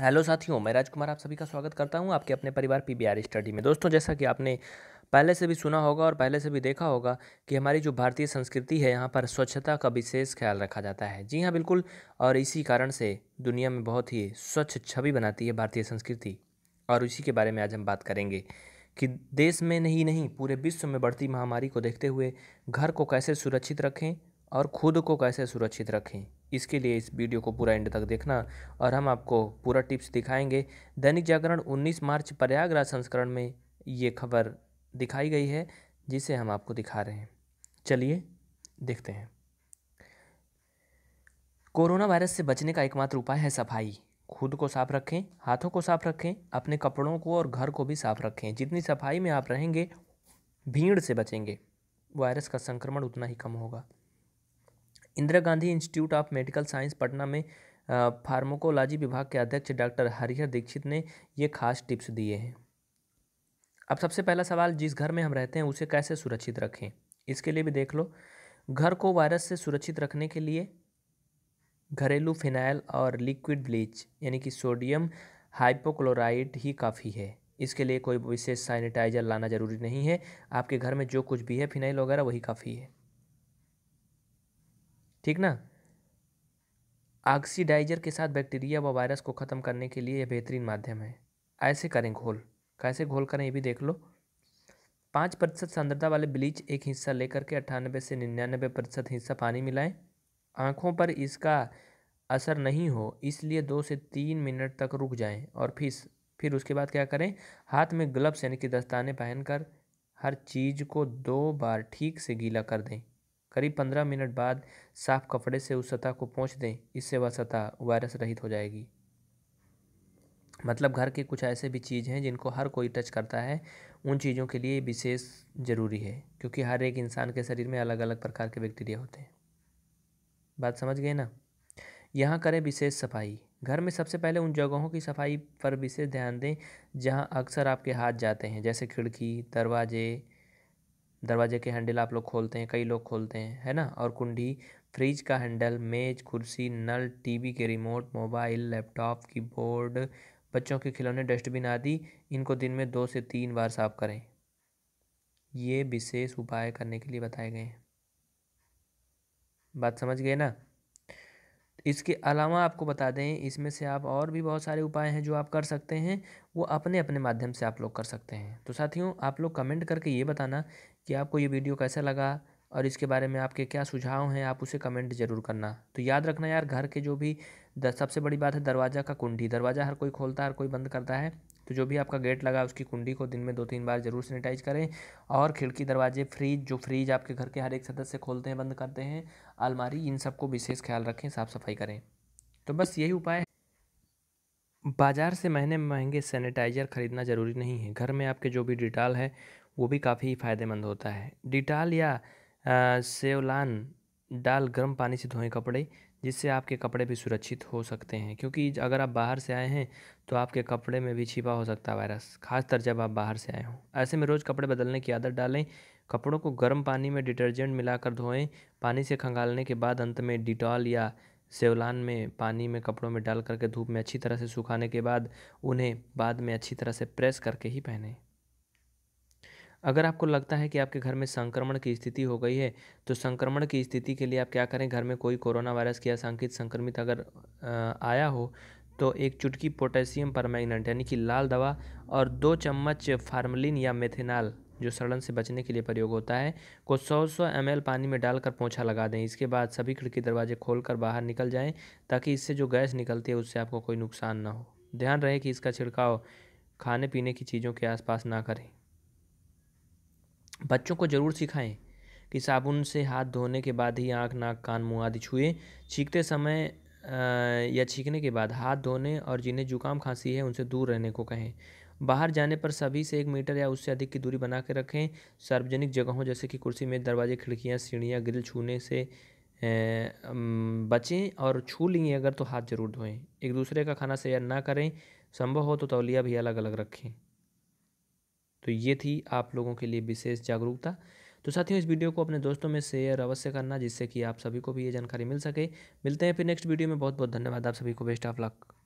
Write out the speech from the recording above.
hello साथियों मैं राजकुमार आप सभी का स्वागत करता हूं आपके अपने परिवार पीबीआर स्टडी में दोस्तों जैसा कि आपने पहले से भी सुना होगा और पहले से भी देखा होगा कि हमारी जो भारतीय संस्कृति है यहाँ पर स्वच्छता का विशेष ख्याल रखा जाता है जी हाँ बिल्कुल और इसी कारण से दुनिया में बहुत ही स्वच्छ छवि बनाती है भारतीय संस्कृति और इसी के बारे में आज हम बात करेंगे कि देश में नहीं नहीं पूरे विश्व में बढ़ती महामारी को देखते हुए घर को कैसे सुरक्षित रखें और ख़ुद को कैसे सुरक्षित रखें इसके लिए इस वीडियो को पूरा एंड तक देखना और हम आपको पूरा टिप्स दिखाएंगे दैनिक जागरण 19 मार्च प्रयागराज संस्करण में ये खबर दिखाई गई है जिसे हम आपको दिखा रहे हैं चलिए देखते हैं कोरोना वायरस से बचने का एकमात्र उपाय है सफाई खुद को साफ रखें हाथों को साफ रखें अपने कपड़ों को और घर को भी साफ रखें जितनी सफाई में आप रहेंगे भीड़ से बचेंगे वायरस का संक्रमण उतना ही कम होगा Indira Gandhi Institute of Medical Science Patna में फार्माकोलॉजी विभाग के अध्यक्ष डॉक्टर हरिहर दीक्षित ने ये खास टिप्स दिए हैं अब सबसे पहला सवाल जिस घर में हम रहते हैं उसे कैसे सुरक्षित रखें इसके लिए भी देख लो घर को वायरस से सुरक्षित रखने के लिए घरेलू फिनाइल और लिक्विड ब्लीच यानी कि सोडियम हाइपोक्लोराइड ही काफ़ी है इसके लिए कोई विशेष सैनिटाइजर लाना ज़रूरी नहीं है आपके घर में जो कुछ भी है फिनाइल वगैरह वही काफ़ी है ठीक ना ऑक्सीडाइजर के साथ बैक्टीरिया व वायरस को ख़त्म करने के लिए यह बेहतरीन माध्यम है ऐसे करें घोल कैसे घोल करें ये भी देख लो पाँच प्रतिशत सांद्रता वाले ब्लीच एक हिस्सा लेकर के अट्ठानबे से निन्यानबे प्रतिशत हिस्सा पानी मिलाएं आँखों पर इसका असर नहीं हो इसलिए दो से तीन मिनट तक रुक जाएं और फिर फिर उसके बाद क्या करें हाथ में ग्लव्स यानी कि दस्ताने पहनकर हर चीज़ को दो बार ठीक से गीला कर दें करीब पंद्रह मिनट बाद साफ कपड़े से उस सतह को पहुँच दें इससे वह सतह वायरस रहित हो जाएगी मतलब घर के कुछ ऐसे भी चीज़ हैं जिनको हर कोई टच करता है उन चीज़ों के लिए विशेष ज़रूरी है क्योंकि हर एक इंसान के शरीर में अलग अलग प्रकार के बैक्टीरिया होते हैं बात समझ गए ना यहाँ करें विशेष सफाई घर में सबसे पहले उन जगहों की सफाई पर विशेष ध्यान दें जहाँ अक्सर आपके हाथ जाते हैं जैसे खिड़की दरवाजे दरवाजे के हैंडल आप लोग खोलते हैं कई लोग खोलते हैं है ना और कुंडी फ्रिज का हैंडल मेज कुर्सी नल टीवी के रिमोट मोबाइल लैपटॉप कीबोर्ड बच्चों के खिलौने डस्टबिन आदि इनको दिन में दो से तीन बार साफ करें ये विशेष उपाय करने के लिए बताए गए हैं बात समझ गए ना इसके अलावा आपको बता दें इसमें से आप और भी बहुत सारे उपाय हैं जो आप कर सकते हैं वो अपने अपने माध्यम से आप लोग कर सकते हैं तो साथियों आप लोग कमेंट करके ये बताना कि आपको ये वीडियो कैसा लगा और इसके बारे में आपके क्या सुझाव हैं आप उसे कमेंट जरूर करना तो याद रखना यार घर के जो भी सबसे बड़ी बात है दरवाज़ा का कुंडी दरवाज़ा हर कोई खोलता है हर कोई बंद करता है तो जो भी आपका गेट लगा उसकी कुंडी को दिन में दो तीन बार ज़रूर सैनिटाइज करें और खिड़की दरवाजे फ्रिज जो फ्रिज आपके घर के हर एक सदस्य खोलते हैं बंद करते हैं अलमारी इन सबको विशेष ख्याल रखें साफ़ सफाई करें तो बस यही उपाय बाज़ार से महंगे महंगे सैनिटाइज़र ख़रीदना ज़रूरी नहीं है घर में आपके जो भी डिटॉल है वो भी काफ़ी फ़ायदेमंद होता है डिटॉल या सेवलान डाल गर्म पानी से धोएं कपड़े जिससे आपके कपड़े भी सुरक्षित हो सकते हैं क्योंकि अगर आप बाहर से आए हैं तो आपके कपड़े में भी छिपा हो सकता है वायरस खासतर जब आप बाहर से आए हों ऐसे में रोज़ कपड़े बदलने की आदत डालें कपड़ों को गर्म पानी में डिटर्जेंट मिलाकर धोएं पानी से खंगालने के बाद अंत में डिटॉल या सेवलान में पानी में कपड़ों में डाल करके धूप में अच्छी तरह से सुखाने के बाद उन्हें बाद में अच्छी तरह से प्रेस करके ही पहनें अगर आपको लगता है कि आपके घर में संक्रमण की स्थिति हो गई है तो संक्रमण की स्थिति के लिए आप क्या करें घर में कोई कोरोना वायरस की आशंकित संक्रमित अगर आया हो तो एक चुटकी पोटेशियम परमैग्नेट यानी कि लाल दवा और दो चम्मच फार्मलिन या मेथेनॉल जो सड़न से बचने के लिए प्रयोग होता है को 100 सौ एम पानी में डालकर पोछा लगा दें इसके बाद सभी खिड़की दरवाजे खोलकर बाहर निकल जाएं ताकि इससे जो गैस निकलती है उससे आपको कोई नुकसान ना हो ध्यान रहे कि इसका छिड़काव खाने पीने की चीज़ों के आसपास ना करें बच्चों को ज़रूर सिखाएं कि साबुन से हाथ धोने के बाद ही आँख नाक कान मुँह आदि छुए छींकते समय या छींकने के बाद हाथ धोने और जिन्हें जुकाम खांसी है उनसे दूर रहने को कहें बाहर जाने पर सभी से एक मीटर या उससे अधिक की दूरी बना के रखें सार्वजनिक जगहों जैसे कि कुर्सी में दरवाजे खिड़कियाँ सीढ़ियाँ ग्रिल छूने से बचें और छू लें अगर तो हाथ ज़रूर धोएं एक दूसरे का खाना शेयर ना करें संभव हो तो तौलिया भी अलग अलग रखें तो ये थी आप लोगों के लिए विशेष जागरूकता तो साथियों इस वीडियो को अपने दोस्तों में शेयर अवश्य करना जिससे कि आप सभी को भी ये जानकारी मिल सके मिलते हैं फिर नेक्स्ट वीडियो में बहुत बहुत धन्यवाद आप सभी को बेस्ट ऑफ लक